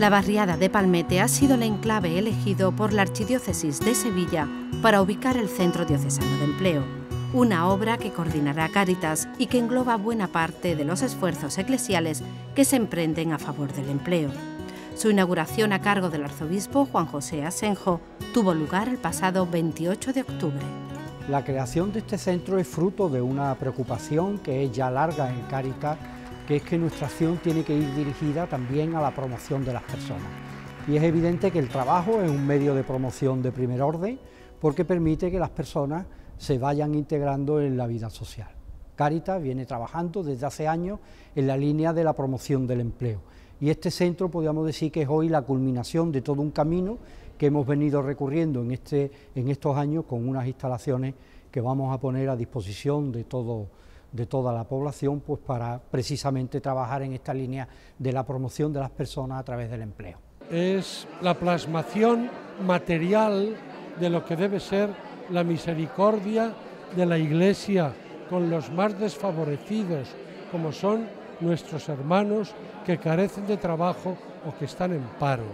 La barriada de Palmete ha sido el enclave elegido por la Archidiócesis de Sevilla para ubicar el Centro Diocesano de Empleo, una obra que coordinará Cáritas y que engloba buena parte de los esfuerzos eclesiales que se emprenden a favor del empleo. Su inauguración a cargo del arzobispo Juan José Asenjo tuvo lugar el pasado 28 de octubre. La creación de este centro es fruto de una preocupación que es ya larga en Cáritas que es que nuestra acción tiene que ir dirigida también a la promoción de las personas. Y es evidente que el trabajo es un medio de promoción de primer orden porque permite que las personas se vayan integrando en la vida social. ...Cáritas viene trabajando desde hace años en la línea de la promoción del empleo y este centro podríamos decir que es hoy la culminación de todo un camino que hemos venido recurriendo en, este, en estos años con unas instalaciones que vamos a poner a disposición de todos de toda la población, pues para precisamente trabajar en esta línea de la promoción de las personas a través del empleo. Es la plasmación material de lo que debe ser la misericordia de la Iglesia con los más desfavorecidos, como son nuestros hermanos que carecen de trabajo o que están en paro.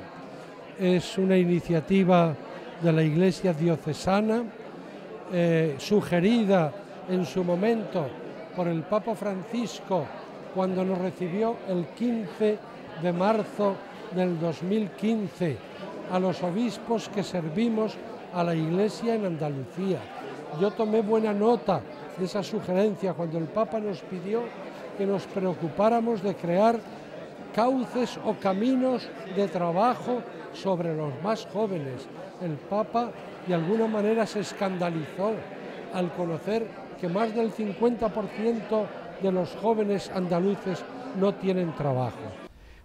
Es una iniciativa de la Iglesia diocesana, eh, sugerida en su momento por el Papa Francisco cuando nos recibió el 15 de marzo del 2015 a los obispos que servimos a la Iglesia en Andalucía. Yo tomé buena nota de esa sugerencia cuando el Papa nos pidió que nos preocupáramos de crear cauces o caminos de trabajo sobre los más jóvenes. El Papa de alguna manera se escandalizó al conocer que más del 50% de los jóvenes andaluces no tienen trabajo.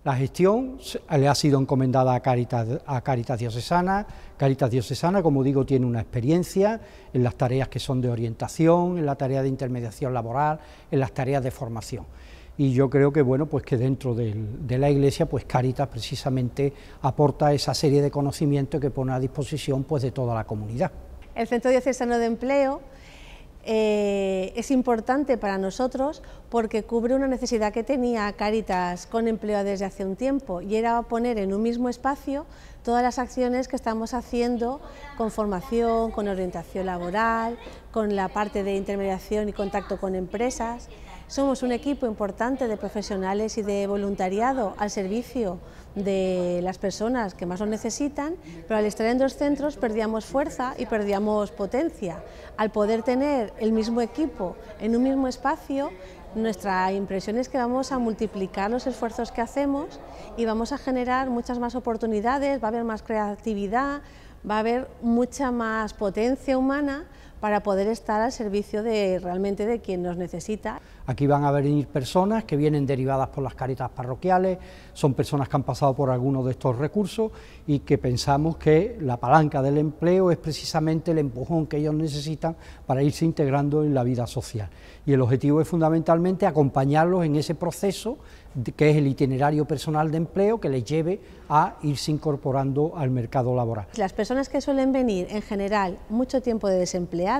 La gestión le ha sido encomendada a Caritas, a Caritas Diocesana. Caritas Diocesana, como digo, tiene una experiencia en las tareas que son de orientación, en la tarea de intermediación laboral, en las tareas de formación. Y yo creo que bueno, pues que dentro de la Iglesia, pues Caritas precisamente aporta esa serie de conocimientos que pone a disposición pues de toda la comunidad. El Centro Diocesano de Empleo eh, es importante para nosotros porque cubre una necesidad que tenía Caritas con empleo desde hace un tiempo y era poner en un mismo espacio todas las acciones que estamos haciendo con formación, con orientación laboral, con la parte de intermediación y contacto con empresas. Somos un equipo importante de profesionales y de voluntariado al servicio de las personas que más lo necesitan, pero al estar en dos centros perdíamos fuerza y perdíamos potencia. Al poder tener el mismo equipo en un mismo espacio, nuestra impresión es que vamos a multiplicar los esfuerzos que hacemos y vamos a generar muchas más oportunidades, va a haber más creatividad, va a haber mucha más potencia humana para poder estar al servicio de realmente de quien nos necesita. Aquí van a venir personas que vienen derivadas por las caritas parroquiales, son personas que han pasado por algunos de estos recursos y que pensamos que la palanca del empleo es precisamente el empujón que ellos necesitan para irse integrando en la vida social. Y el objetivo es fundamentalmente acompañarlos en ese proceso que es el itinerario personal de empleo que les lleve a irse incorporando al mercado laboral. Las personas que suelen venir en general mucho tiempo de desemplear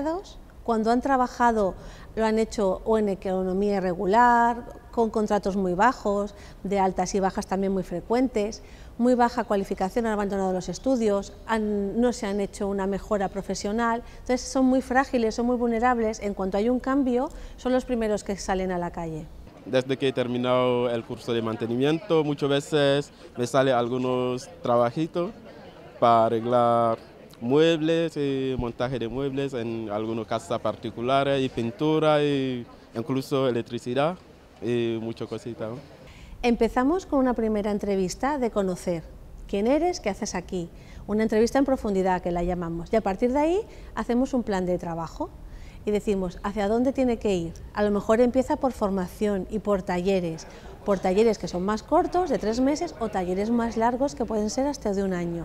cuando han trabajado lo han hecho o en economía irregular, con contratos muy bajos, de altas y bajas también muy frecuentes, muy baja cualificación, han abandonado los estudios, no se han hecho una mejora profesional, entonces son muy frágiles, son muy vulnerables, en cuanto hay un cambio son los primeros que salen a la calle. Desde que he terminado el curso de mantenimiento, muchas veces me sale algunos trabajitos para arreglar muebles, eh, montaje de muebles en algunas casas particulares, y pintura, y incluso electricidad y muchas cositas. Empezamos con una primera entrevista de conocer quién eres, qué haces aquí. Una entrevista en profundidad que la llamamos. Y a partir de ahí hacemos un plan de trabajo y decimos hacia dónde tiene que ir. A lo mejor empieza por formación y por talleres, por talleres que son más cortos, de tres meses, o talleres más largos que pueden ser hasta de un año.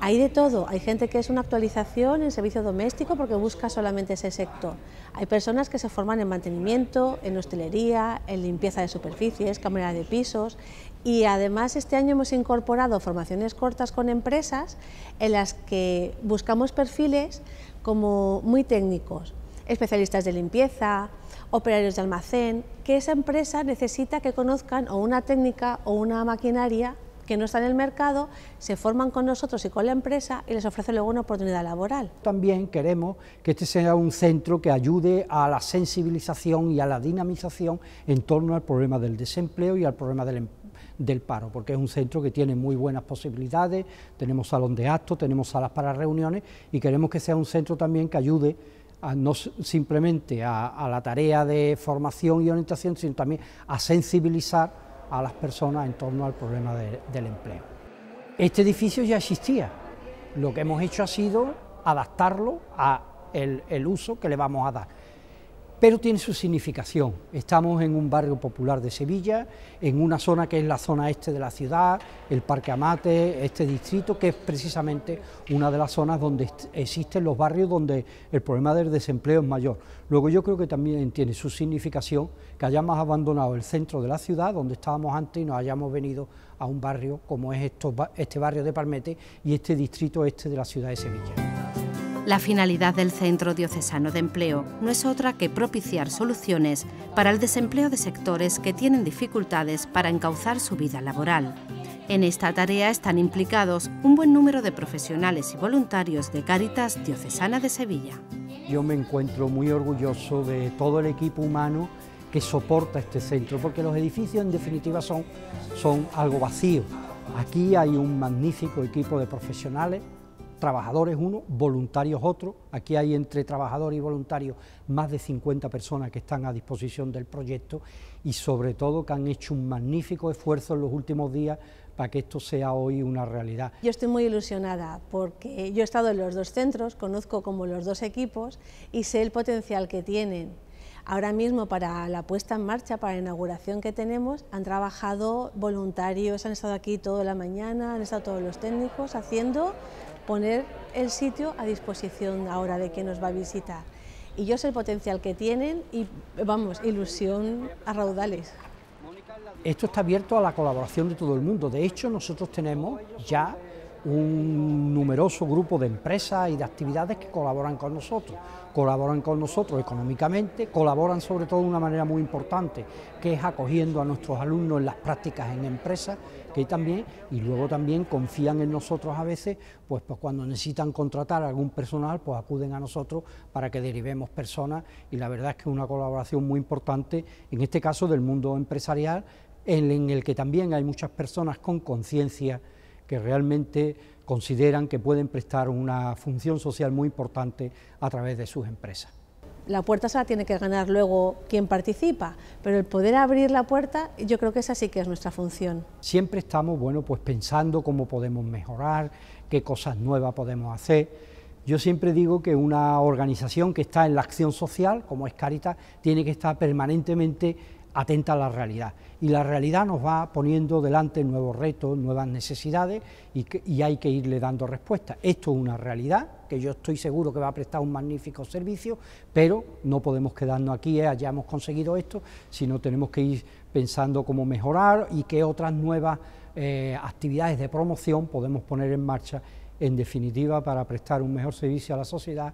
Hay de todo, hay gente que es una actualización en servicio doméstico porque busca solamente ese sector. Hay personas que se forman en mantenimiento, en hostelería, en limpieza de superficies, cámara de pisos y además este año hemos incorporado formaciones cortas con empresas en las que buscamos perfiles como muy técnicos, especialistas de limpieza, operarios de almacén, que esa empresa necesita que conozcan o una técnica o una maquinaria que no están en el mercado, se forman con nosotros y con la empresa y les ofrece luego una oportunidad laboral. También queremos que este sea un centro que ayude a la sensibilización y a la dinamización en torno al problema del desempleo y al problema del em, paro, porque es un centro que tiene muy buenas posibilidades, tenemos salón de actos, tenemos salas para reuniones y queremos que sea un centro también que ayude no simplemente a la tarea de formación y orientación, sino también a sensibilizar a las personas en torno al problema del empleo. Este edificio ya existía, lo que hemos hecho ha sido adaptarlo a el uso que le vamos a dar pero tiene su significación. Estamos en un barrio popular de Sevilla, en una zona que es la zona este de la ciudad, el Parque Amate, este distrito, que es precisamente una de las zonas donde existen los barrios donde el problema del desempleo es mayor. Luego yo creo que también tiene su significación que hayamos abandonado el centro de la ciudad, donde estábamos antes, y nos hayamos venido a un barrio como es este barrio de Palmete y este distrito este de la ciudad de Sevilla. La finalidad del Centro Diocesano de Empleo no es otra que propiciar soluciones para el desempleo de sectores que tienen dificultades para encauzar su vida laboral. En esta tarea están implicados un buen número de profesionales y voluntarios de Caritas Diocesana de Sevilla. Yo me encuentro muy orgulloso de todo el equipo humano que soporta este centro, porque los edificios en definitiva son, son algo vacío. Aquí hay un magnífico equipo de profesionales trabajadores uno, voluntarios otro. Aquí hay entre trabajadores y voluntarios más de 50 personas que están a disposición del proyecto y sobre todo que han hecho un magnífico esfuerzo en los últimos días para que esto sea hoy una realidad. Yo estoy muy ilusionada porque yo he estado en los dos centros, conozco como los dos equipos y sé el potencial que tienen. Ahora mismo para la puesta en marcha, para la inauguración que tenemos, han trabajado voluntarios, han estado aquí toda la mañana, han estado todos los técnicos haciendo poner el sitio a disposición ahora de que nos va a visitar. Y yo sé el potencial que tienen y, vamos, ilusión a raudales. Esto está abierto a la colaboración de todo el mundo. De hecho, nosotros tenemos ya un numeroso grupo de empresas y de actividades que colaboran con nosotros colaboran con nosotros económicamente, colaboran sobre todo de una manera muy importante, que es acogiendo a nuestros alumnos en las prácticas en empresas, que también, y luego también confían en nosotros a veces, pues, pues cuando necesitan contratar algún personal, pues acuden a nosotros para que derivemos personas, y la verdad es que es una colaboración muy importante, en este caso del mundo empresarial, en el que también hay muchas personas con conciencia que realmente consideran que pueden prestar una función social muy importante a través de sus empresas. La puerta se la tiene que ganar luego quien participa, pero el poder abrir la puerta yo creo que esa sí que es nuestra función. Siempre estamos bueno, pues pensando cómo podemos mejorar, qué cosas nuevas podemos hacer. Yo siempre digo que una organización que está en la acción social, como es Caritas, tiene que estar permanentemente atenta a la realidad. Y la realidad nos va poniendo delante nuevos retos, nuevas necesidades y, hay que irle dando respuesta. Esto es una realidad que yo estoy seguro que va a prestar un magnífico servicio, pero no podemos quedarnos aquí, eh, hayamos conseguido esto, sino tenemos que ir pensando cómo mejorar y qué otras nuevas eh, actividades de promoción podemos poner en marcha, en definitiva, para prestar un mejor servicio a la sociedad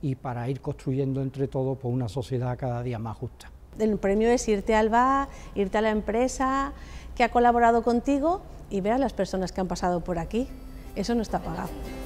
y para ir construyendo entre todos pues, una sociedad cada día más justa el premio es irte al bar, irte a la empresa que ha colaborado contigo y ver a las personas que han pasado por aquí. Eso no está pagado.